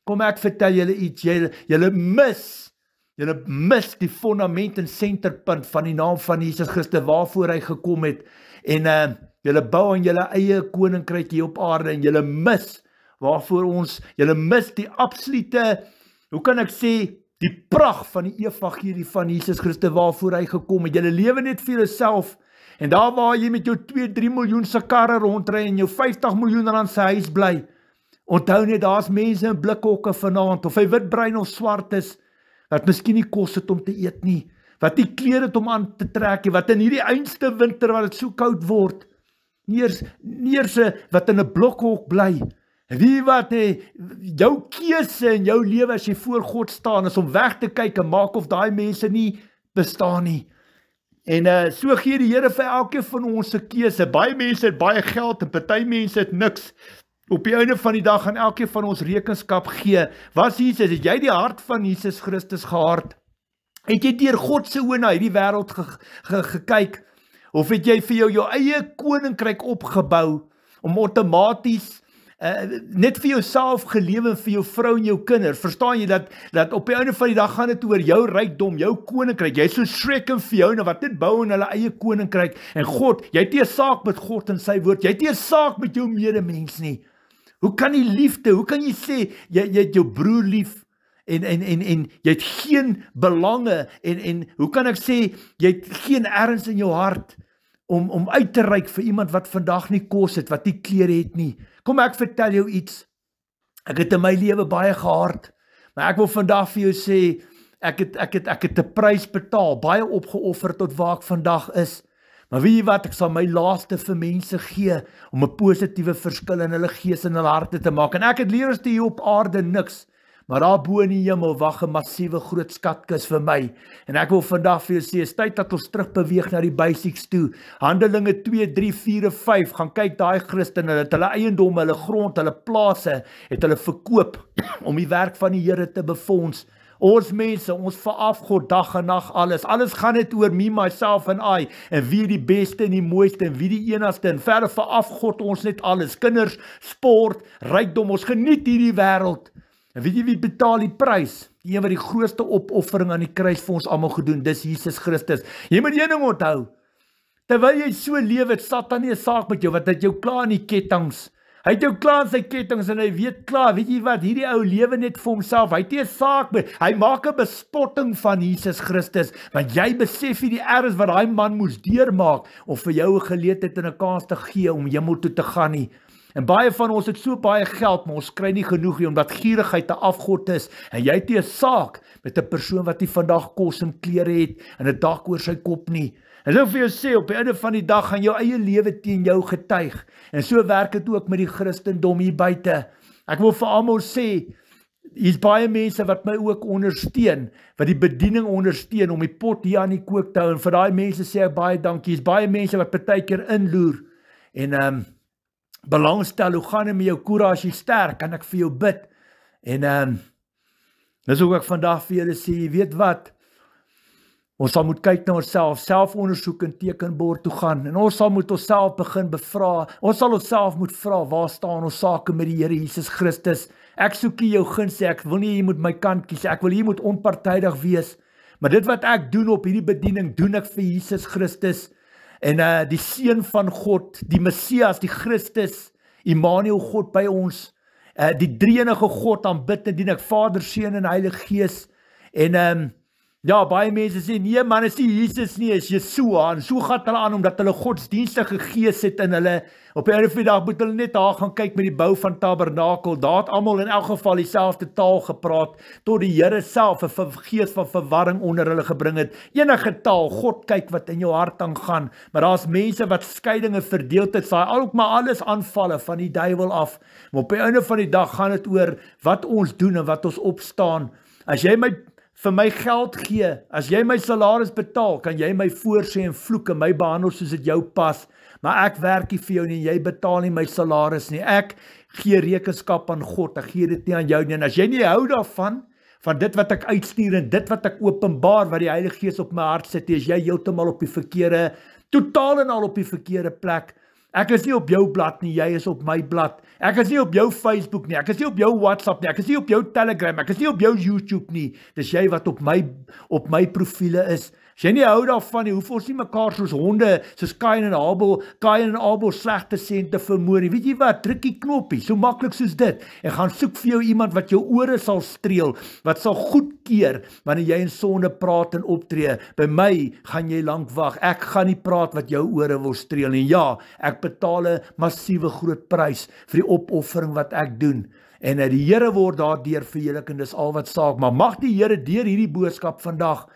Kom ek vertel julle iets, julle julle mis Julle mis die fondament en senterpunt van die naam van Jesus Christus waarvoor hy gekom het en uh julle bou aan julle eie koninkryk hier op aarde en julle mis waarvoor ons julle mis die absolute hoe kan ek sê die prag van die evangelie van Jesus Christus waarvoor hy gekom het. Julle lewe net vir jouself en daar waar jy met jou 2, 3 miljoen se karre rondry en jou 50 miljoen rand se huis bly. Onthou net daar's mense in blikhokke vanaand of hy witbrein of swart is wat miskien nie kos het om te eet nie, wat nie klere het om aan te trek nie, wat in hierdie einste winter wat dit so koud word, nie eers nie eers eh, wat in 'n blokhok bly nie. Wie wat hè, jou keuse in jou lewe as jy voor God staan is om weg te kyk en maak of daai mense nie bestaan nie. En uh so gee die Here vir elkeen van ons 'n keuse. Baie mense het baie geld en party mense het niks. Op die einde van die dag gaan elkeen van ons rekenskap gee. Was Jesus, het jy die hart van Jesus Christus gehard? Het jy deur God se oë na hierdie wêreld ge, ge, gekyk of het jy vir jou jou eie koninkryk opgebou om outomaties uh, net vir jouself gelewe vir jou vrou en jou kinders. Verstaan jy dat dat op die einde van die dag gaan dit oor jou rykdom, jou koninkryk. Jy sou skrek en vir jou en wat dit bou in hulle eie koninkryk en God, jy het nie 'n saak met God en sy woord. Jy het nie 'n saak met jou medemens nie. Hoe kan jy liefde? Hoe kan jy sê jy jy het jou broer lief en en en en jy het geen belange en en hoe kan ek sê jy het geen erns in jou hart nie? om om uit te reik vir iemand wat vandag nie kos het, wat nie klere het nie. Kom ek vertel jou iets. Ek het in my lewe baie gehard, maar ek wil vandag vir jou sê ek het ek het ek het 'n prys betaal, baie opgeoffer tot waar ek vandag is. Maar weet jy wat, ek sal my laaste vir mense gee om 'n positiewe verskil in hulle gees en hulle harte te maak. En ek het leerste hier op aarde niks maar daar bo in die hemel wag 'n massiewe groot skatkis vir my. En ek wil vandag vir jou sê, is tyd dat ons terug beweeg na die basics toe. Handelinge 2, 3, 4, 5, gaan kyk daai Christene, hulle het hulle eiendom, hulle grond, hulle plase het hulle verkoop om die werk van die Here te befonds. Ons mense, ons veraf God dag en nag alles. Alles gaan net oor me myself en I en wie die beste en die mooiste en wie die enigste en verder veraf God ons net alles. Kinders, sport, rykdom, ons geniet hierdie wêreld. En weet jy wie betaal die prys? Die een wat die grootste opoffering aan die kruis vir ons almal gedoen, dis Jesus Christus. Jy moet een ding onthou. Terwyl jy so lewe, het Satan nie 'n saak met jou wat dit jou klaar in die kettinge. Hy het jou klaar in sy kettinge en hy weet klaar, weet jy wat, hierdie ou lewe net vir homself. Hy het nie 'n saak met hy maak 'n bespotting van Jesus Christus, want jy besef nie die erns wat daai man moes deurmaak om vir jou 'n geleentheid en 'n kans te gee om hemel toe te gaan nie. En baie van ons het so baie geld, maar ons kry nie genoeg nie omdat gierigheid 'n afgod is. En jy het 'n saak met 'n persoon wat nie vandag kos en klere het en 'n dak oor sy kop nie. En ek wil vir jou sê op die einde van die dag gaan jou eie lewe teen jou getuig. En so werk dit ook met die Christendom hier buite. Ek wil vir almal sê Hier's baie mense wat my ook ondersteun, wat die bediening ondersteun om die pot hier aan die kook te hou en vir daai mense sê ek baie dankie. Hier's baie mense wat partykeer inloer en ehm um, belangstel, hoe gaan dit met jou kurasie sterk? Kan ek vir jou bid? En ehm um, dis ook ek vandag vir julle sê, jy weet wat? Ons sal moet kyk na onsself, selfondersoek en tekenbord toe gaan en ons sal moet onsself begin bevra. Ons sal onsself moet vra, waar staan ons sake met die Here Jesus Christus? Ek soek jou gunste. Ek wil nie jy moet my kant kies. Ek wil jy moet onpartydig wees. Maar dit wat ek doen op hierdie bediening, doen ek vir Jesus Christus en uh die seun van God, die Messias, die Christus, Immanuel God by ons. Uh die drie enige God aanbid en dien ek Vader, Seun en Heilige Gees. En ehm um, Ja, baie mense sê nee man, is nie Jesus nie, is Yeshua en so gaan hulle aan omdat hulle godsdienstige gees het in hulle. Op die eerste dag moet hulle net daar gaan kyk met die bou van tabernakel. Daar het almal in elk geval dieselfde taal gepraat tot die Here self 'n gees van verwarring onder hulle gebring het. Enige taal, God kyk wat in jou hart aangaan, maar daar's mense wat skeidinge verdeel het, saai al ook maar alles aanvalle van die duiwel af. Maar op die einde van die dag gaan dit oor wat ons doen en wat ons opstaan. As jy my vir my geld gee. As jy my salaris betaal, kan jy my voorsê en vloek en my behandel soos dit jou pas. Maar ek werk nie vir jou nie, jy betaal nie my salaris nie. Ek gee rekenskap aan God. Ek gee dit nie aan jou nie. En as jy nie hou daarvan van dit wat ek uitstuur en dit wat ek openbaar wat die Heilige Gees op my hart sit, dis jy heeltemal op die verkeerde, totaal en al op die verkeerde plek. Ek is nie op jou blad nie, jy is op my blad. Ek is nie op jou Facebook nie, ek is nie op jou WhatsApp nie, ek is nie op jou Telegram, ek is nie op jou YouTube nie. Dis jy wat op my op my profiele is. As jy nie hou daarvan nie, hoef ons nie mekaar soos honde, soos Kain en Abel, Kain en Abel sleg te sê en te vermoor nie. Weet jy wat? Druk die knoppie, so maklik soos dit. Ek gaan soek vir jou iemand wat jou ore sal streel, wat sal goedkeur wanneer jy in sonde praat en optree. By my gaan jy lank wag. Ek gaan nie praat wat jou ore wil streel nie. Ja, ek betaal 'n massiewe groot prys vir die opoffering wat ek doen. En dat die Here word daardeur verheerlik en dis al wat saak, maar mag die Here deur hierdie boodskap vandag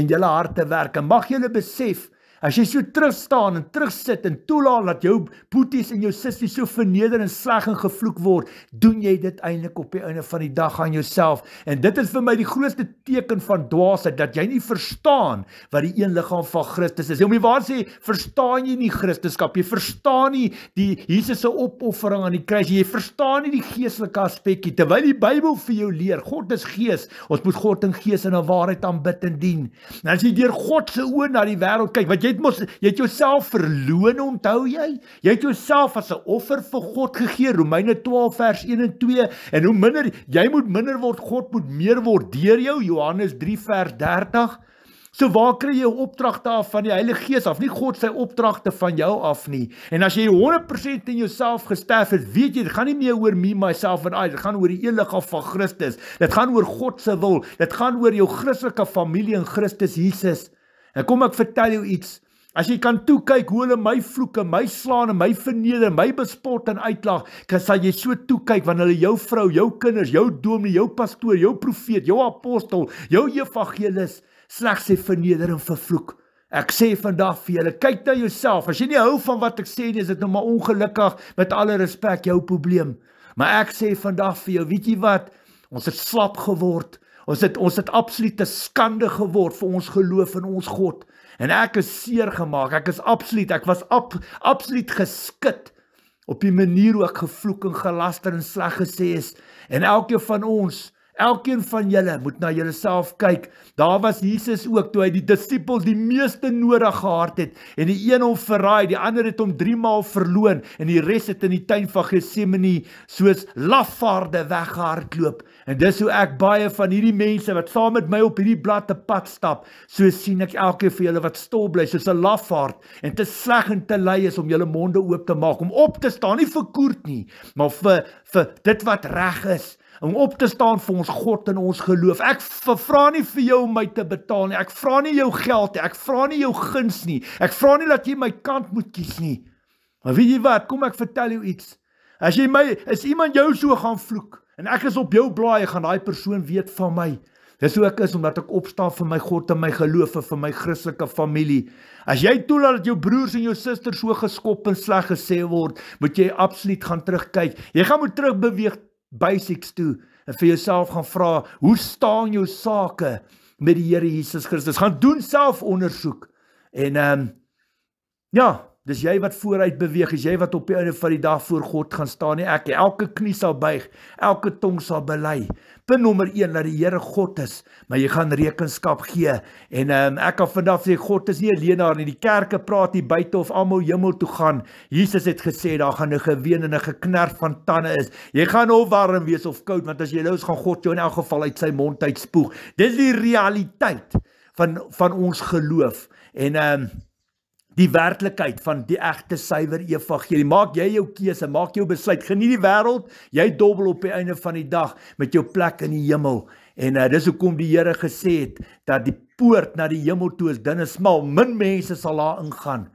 in julle harte werk en mag julle besef As jy so terug staan en terug sit en toelaat dat jou boeties en jou sissies so verneder en sleg en gevloek word, doen jy dit eintlik op die einde van die dag aan jouself. En dit is vir my die grootste teken van dwaasheid dat jy nie verstaan wat die een liggaam van Christus is. Jy moet waar sê, verstaan jy nie Christendom? Jy verstaan nie die Jesus se opoffering aan die kruis. Jy verstaan nie die geestelike aspekkie terwyl die Bybel vir jou leer, God is gees. Ons moet God in gees en in waarheid aanbid en dien. En as jy deur God se oë na die wêreld kyk, wat jy het mos jy het jouself verloon, onthou jy? Jy het jouself as 'n offer vir God gegee, Romeine 12 vers 1 en 2. En hoe minder jy moet minder word, God moet meer word deur jou, Johannes 3 vers 30. So waar kry jy opdragte af van die Heilige Gees af? Nie God se opdragte van jou af nie. En as jy 100% in jouself gesterf het, weet jy, dit gaan nie meer oor me myself en I, dit gaan oor die een liggaam van Christus. Dit gaan oor God se wil. Dit gaan oor jou Christelike familie in Christus Jesus. En kom ek vertel jou iets. As jy kan toe kyk hoe hulle my vloeke, my slaan en my verneder, my bespot en uitlag, kan sal jy so toe kyk wanneer hulle jou vrou, jou kinders, jou dominee, jou pastoor, jou profeet, jou apostel, jou evangelis slegs sê verneder en vervloek. Ek sê vandag vir julle, kyk na jouself. As jy nie hou van wat ek sê nie, is dit nou maar ongelukkig met alle respek jou probleem. Maar ek sê vandag vir jou, weet jy wat? Ons het slap geword. Ons het ons het absoluut te skande geword vir ons geloof in ons God. En ek is seer gemaak. Ek is absoluut, ek was ab, absoluut geskit op die manier hoe ek gevloek en gelaster en sleg gesê is. En elkeen van ons, elkeen van julle moet na jouself kyk. Daar was Jesus ook toe hy die disippels die meeste nodig gehad het en die een hom verraai, die ander het hom 3 maal verloon en die res het in die tuin van Getsemane soos lafaarde weggehardloop. En dis hoe ek baie van hierdie mense wat saam met my op hierdie blad te pad stap, so sien ek elke keer vir julle wat stil bly, soos 'n lafaard en te sleg en te lui is om julle monde oop te maak om op te staan nie vir koert nie, maar vir vir dit wat reg is om op te staan vir ons God en ons geloof. Ek vra nie vir jou om my te betaal nie. Ek vra nie jou geld nie. Ek vra nie jou guns nie. Ek vra nie dat jy my kant moet kies nie. Maar weet jy wat? Kom ek vertel jou iets. As jy my as iemand jou so gaan vloek, En ek is op jou blaai gaan daai persoon weet van my. Dis hoe ek is omdat ek opstaan vir my God en my geloof en vir my Christelike familie. As jy toelaat dat jou broers en jou susters so geskop en sleg gesê word, moet jy absoluut gaan terugkyk. Jy gaan moet terugbeweeg basics toe en vir jouself gaan vra, hoe staan jou sake met die Here Jesus Christus? Gaan doen selfondersoek. En ehm um, ja, Dis jy wat vooruit beweeg, is jy wat op die einde van die dag voor God gaan staan nie. Ek elke knie sal buig, elke tong sal bely. Punt nommer 1 dat die Here God is, maar jy gaan rekenskap gee. En um, ek kan vandag sê God is nie alleenaar nie. Die kerke praat hier buite of almal hemel toe gaan. Jesus het gesê daar gaan 'n geween en 'n geknerf van tande is. Jy gaan of warm wees of koud, want as jy nou is gaan God jou in elk geval uit sy mond uitspoeg. Dis die realiteit van van ons geloof. En um, die werklikheid van die egte suiwer evangelie. Maak jy jou keuse, maak jou besluit. Geniet die wêreld, jy dobbel op die einde van die dag met jou plek in die hemel. En uh, dis hoekom die Here gesê het dat die poort na die hemel toe is dun en smal, min mense sal daar ingaan.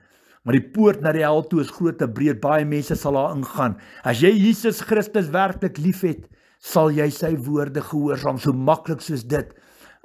Maar die poort na die hel toe is groot en breed, baie mense sal daar ingaan. As jy Jesus Christus werklik liefhet, sal jy sy woorde gehoorsaam so maklik soos dit.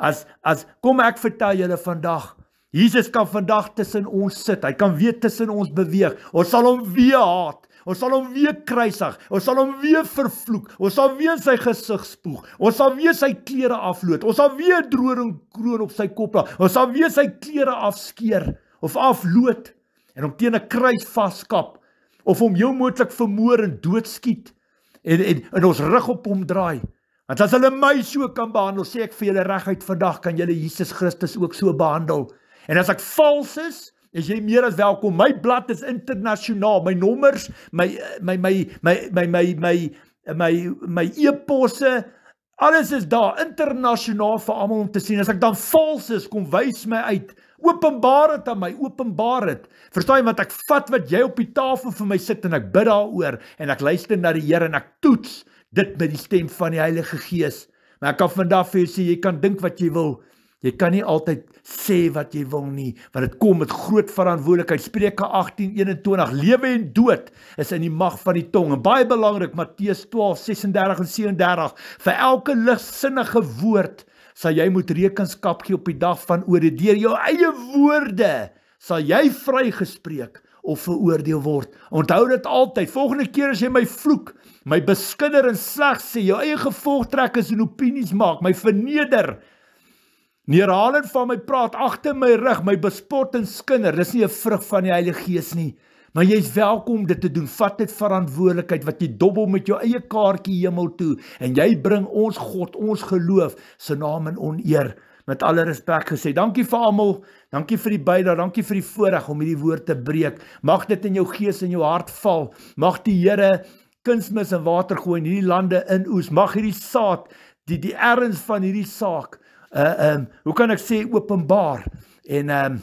As as kom ek vertel julle vandag Jesus kan vandag tussen ons sit. Hy kan weer tussen ons beweeg. Ons sal hom weer haat. Ons sal hom weer kruisig. Ons sal hom weer vervloek. Ons sal weer sy gesig spoeg. Ons sal weer sy klere afloot. Ons sal weer droring kroon op sy kop plaas. Ons sal weer sy klere afskeer of afloot en hom teen 'n kruis vaskap of hom jou moontlik vermoor en doodskiet en en in ons rug op hom draai. Want as hulle my so kan behandel, sê ek vir julle reguit vandag kan julle Jesus Christus ook so behandel. En as ek vals is, is jy meer as welkom. My blad is internasionaal. My nommers, my my my my my my my my my e-posse, alles is daar internasionaal vir almal om te sien. As ek dan vals is, kom wys my uit. Openbaar dit aan my, openbaar dit. Verstaan jy wat ek vat wat jy op die tafel vir my sit en ek bid daaroor en ek luister na die Here en ek toets dit met die stem van die Heilige Gees. Maar ek kan vandag vir jou sê jy kan dink wat jy wil, Jy kan nie altyd sê wat jy wil nie, want dit kom met groot verantwoordelikheid. Spreuke 18:21 Lewe en dood is in die mag van die tong. En baie belangrik Matteus 12:36 en 37 vir elke ligsinnige woord sal jy moet rekenskap gee op die dag van oordeel. Deur jou eie woorde sal jy vrygespreek of veroordeel word. Onthou dit altyd. Volgende keer as jy my vloek, my beskinder en sleg sê, jou eie gevolgtrekkers en opinies maak, my verneder Neerhalend van my praat agter my rug, my bespot en skinder. Dis nie 'n vrug van die Heilige Gees nie. Maar jy's welkom dit te doen. Vat dit verantwoordelikheid wat jy dobbel met jou eie kaartjie hemel toe en jy bring ons God, ons geloof se naam in oneer. Met alle respek gesê, dankie vir almal. Dankie vir die bydrae, dankie vir die voorreg om hierdie woord te breek. Mag dit in jou gees en jou hart val. Mag die Here kunsmis en water gooi in hierdie lande in oes. Mag hierdie saad die die erns van hierdie saak uh um hoe kan ek sê openbaar en um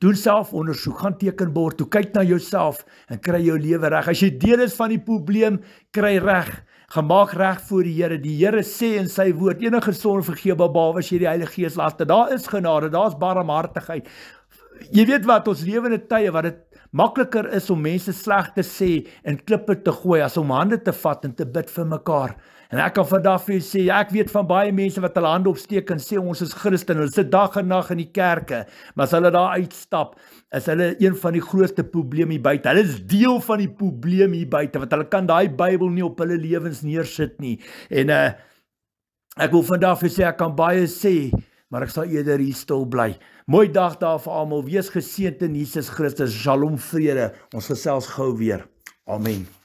doen self ondersoek gaan tekenbord toe kyk na jouself en kry jou lewe reg as jy deel is van die probleem kry reg gemaak reg voor die Here. Die Here sê in sy woord enige sonde vergewe behalwe as jy die Heilige Gees laat. Daar is genade, daar's barmhartigheid. Jy weet wat ons lewende tye wat dit makliker is om mense sleg te sê en klippe te gooi as om hande te vat en te bid vir mekaar. En ek kan vandag vir julle sê, ja, ek weet van baie mense wat hulle hande opsteek en sê ons is Christen, hulle sit dag en nag in die kerke, maar as hulle daar uitstap, is hulle een van die grootste probleme hier buite. Hulle is deel van die probleem hier buite want hulle kan daai Bybel nie op hulle lewens neersit nie. En uh ek wil vandag vir julle sê ek kan baie sê, maar ek sal eerder hier stil bly. Mooi dag daar vir almal. Wees geseënd in Jesus Christus. Shalom vrede. Ons gesels gou weer. Amen.